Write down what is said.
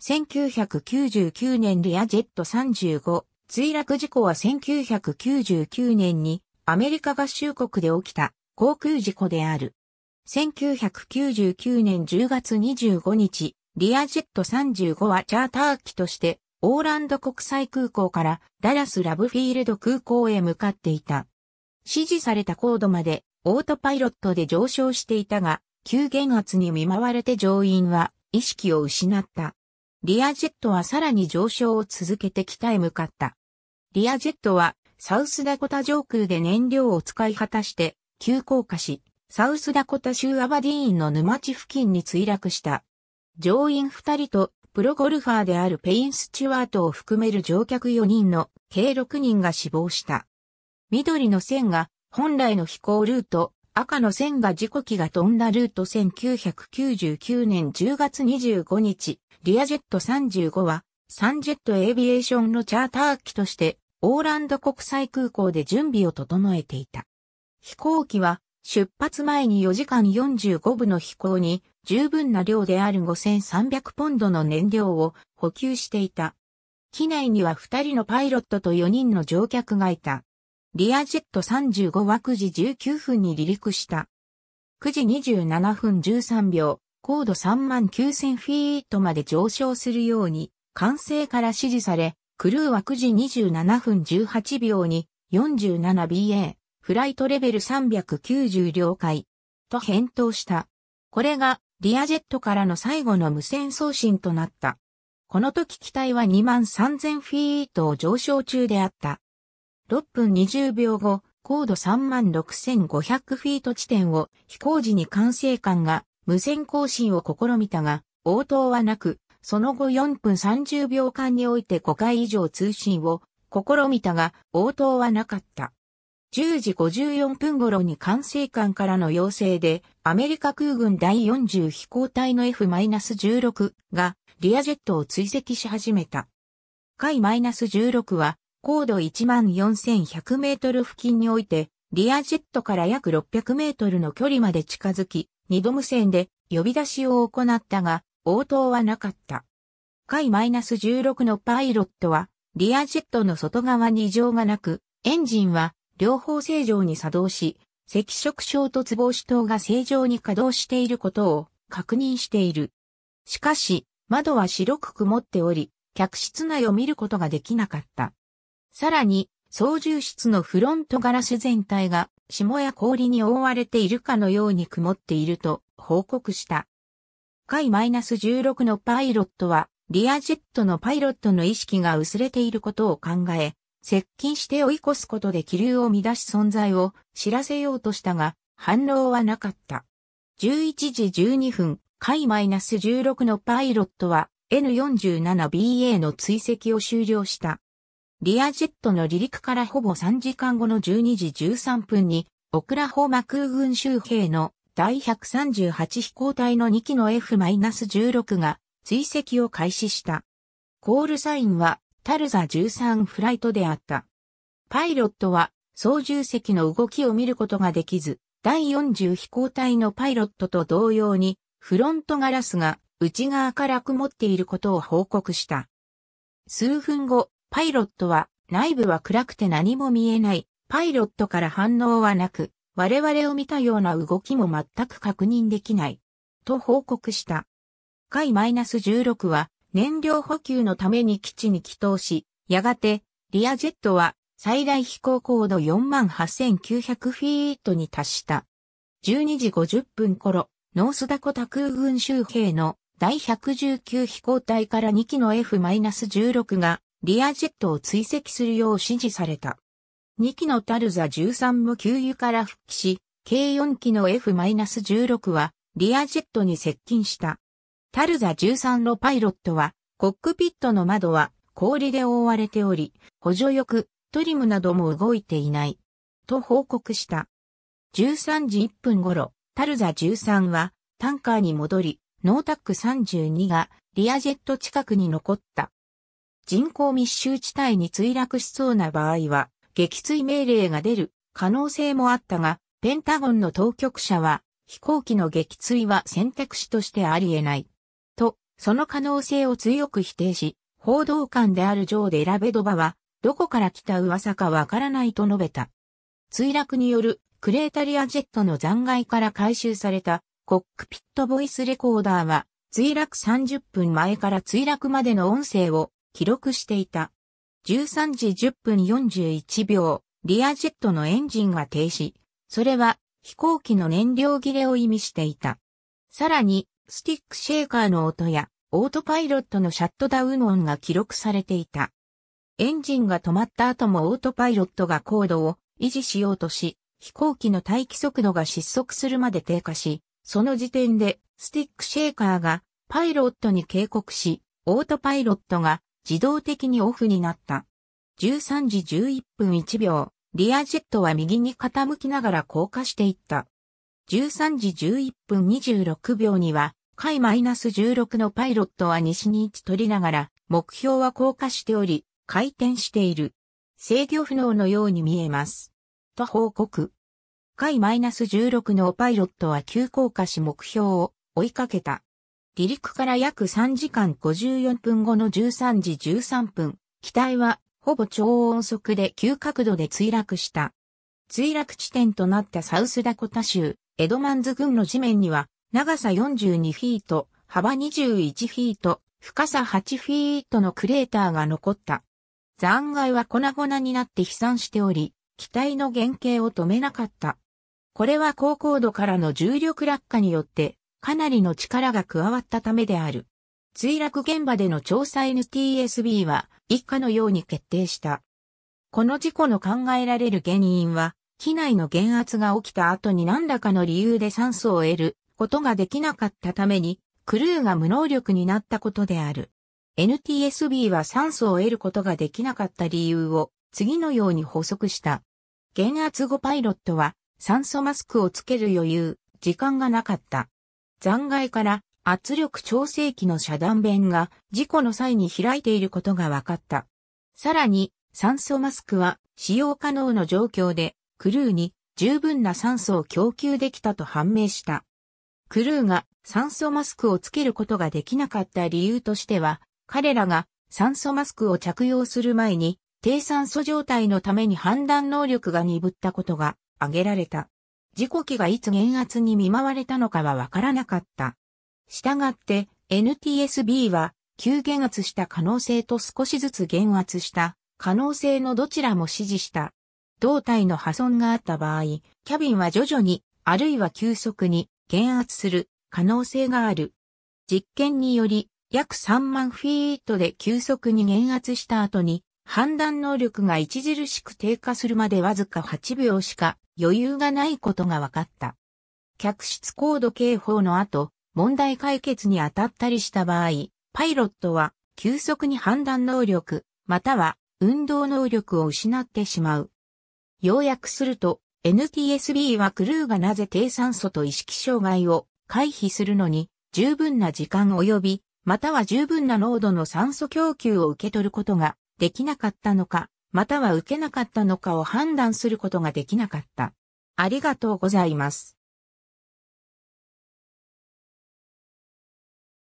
1999年リアジェット35、墜落事故は1999年にアメリカ合衆国で起きた航空事故である。1999年10月25日、リアジェット35はチャーター機としてオーランド国際空港からダラスラブフィールド空港へ向かっていた。指示された高度までオートパイロットで上昇していたが、急減圧に見舞われて乗員は意識を失った。リアジェットはさらに上昇を続けて北へ向かった。リアジェットはサウスダコタ上空で燃料を使い果たして急降下し、サウスダコタ州アバディーンの沼地付近に墜落した。乗員二人とプロゴルファーであるペイン・スチュワートを含める乗客4人の計6人が死亡した。緑の線が本来の飛行ルート、赤の線が事故機が飛んだルート1999年10月25日、リアジェット35は、サンジェットエビエーションのチャーター機として、オーランド国際空港で準備を整えていた。飛行機は、出発前に4時間45分の飛行に、十分な量である5300ポンドの燃料を補給していた。機内には2人のパイロットと4人の乗客がいた。リアジェット35は9時19分に離陸した。9時27分13秒、高度3万9000フィートまで上昇するように、管制から指示され、クルーは9時27分18秒に 47BA フライトレベル390了解と返答した。これがリアジェットからの最後の無線送信となった。この時機体は2万3000フィートを上昇中であった。6分20秒後、高度3万6500フィート地点を飛行時に管制官が無線更新を試みたが、応答はなく、その後4分30秒間において5回以上通信を試みたが、応答はなかった。10時54分頃に管制官からの要請で、アメリカ空軍第40飛行隊の F-16 がリアジェットを追跡し始めた。海 -16 は高度14100メートル付近においてリアジェットから約600メートルの距離まで近づき、二度無線で呼び出しを行ったが、応答はなかった。海 -16 のパイロットは、リアジェットの外側に異常がなく、エンジンは両方正常に作動し、赤色衝突防止灯が正常に稼働していることを確認している。しかし、窓は白く曇っており、客室内を見ることができなかった。さらに、操縦室のフロントガラス全体が霜や氷に覆われているかのように曇っていると報告した。海 -16 のパイロットは、リアジェットのパイロットの意識が薄れていることを考え、接近して追い越すことで気流を乱し存在を知らせようとしたが、反応はなかった。11時12分、海 -16 のパイロットは N47BA の追跡を終了した。リアジェットの離陸からほぼ3時間後の12時13分に、オクラホマ空軍州兵の第138飛行隊の2機の F-16 が追跡を開始した。コールサインはタルザ13フライトであった。パイロットは操縦席の動きを見ることができず、第40飛行隊のパイロットと同様に、フロントガラスが内側から曇っていることを報告した。数分後、パイロットは、内部は暗くて何も見えない。パイロットから反応はなく、我々を見たような動きも全く確認できない。と報告した。海 -16 は燃料補給のために基地に帰投し、やがてリアジェットは最大飛行高度48,900フィートに達した。12時50分頃、ノースダコタ空軍州兵の第119飛行隊から2機の F-16 がリアジェットを追跡するよう指示された。2機のタルザ13も給油から復帰し、計4機の F-16 はリアジェットに接近した。タルザ13のパイロットは、コックピットの窓は氷で覆われており、補助翼、トリムなども動いていない。と報告した。13時1分頃、タルザ13はタンカーに戻り、ノータック32がリアジェット近くに残った。人口密集地帯に墜落しそうな場合は、撃墜命令が出る可能性もあったが、ペンタゴンの当局者は、飛行機の撃墜は選択肢としてあり得ない。と、その可能性を強く否定し、報道官であるジョー・デ・ラベドバは、どこから来た噂かわからないと述べた。墜落によるクレータリアジェットの残骸から回収されたコックピットボイスレコーダーは墜落30分前から墜落までの音声を記録していた。13時10分41秒、リアジェットのエンジンが停止。それは飛行機の燃料切れを意味していた。さらに、スティックシェーカーの音や、オートパイロットのシャットダウン音が記録されていた。エンジンが止まった後もオートパイロットが高度を維持しようとし、飛行機の待機速度が失速するまで低下し、その時点でスティックシェーカーがパイロットに警告し、オートパイロットが自動的にオフになった。13時11分1秒、リアジェットは右に傾きながら降下していった。13時11分26秒には、海 -16 のパイロットは西に位置取りながら、目標は降下しており、回転している。制御不能のように見えます。と報告。海 -16 のパイロットは急降下し目標を追いかけた。離陸から約3時間54分後の13時13分、機体はほぼ超音速で急角度で墜落した。墜落地点となったサウスダコタ州、エドマンズ郡の地面には、長さ42フィート、幅21フィート、深さ8フィートのクレーターが残った。残骸は粉々になって飛散しており、機体の原型を止めなかった。これは高高度からの重力落下によってかなりの力が加わったためである。墜落現場での調査 NTSB は以下のように決定した。この事故の考えられる原因は、機内の減圧が起きた後に何らかの理由で酸素を得ることができなかったために、クルーが無能力になったことである。NTSB は酸素を得ることができなかった理由を次のように補足した。減圧後パイロットは酸素マスクをつける余裕、時間がなかった。残骸から圧力調整器の遮断弁が事故の際に開いていることが分かった。さらに、酸素マスクは使用可能の状況でクルーに十分な酸素を供給できたと判明した。クルーが酸素マスクをつけることができなかった理由としては、彼らが酸素マスクを着用する前に低酸素状態のために判断能力が鈍ったことが挙げられた。事故機がいつ減圧に見舞われたのかはわからなかった。したがって NTSB は急減圧した可能性と少しずつ減圧した可能性のどちらも指示した。胴体の破損があった場合、キャビンは徐々に、あるいは急速に減圧する可能性がある。実験により、約3万フィートで急速に減圧した後に、判断能力が著しく低下するまでわずか8秒しか余裕がないことが分かった。客室高度警報の後、問題解決に当たったりした場合、パイロットは急速に判断能力、または運動能力を失ってしまう。要約すると、NTSB はクルーがなぜ低酸素と意識障害を回避するのに十分な時間及び、または十分な濃度の酸素供給を受け取ることができなかったのかまたは受けなかったのかを判断することができなかった。ありがとうございます。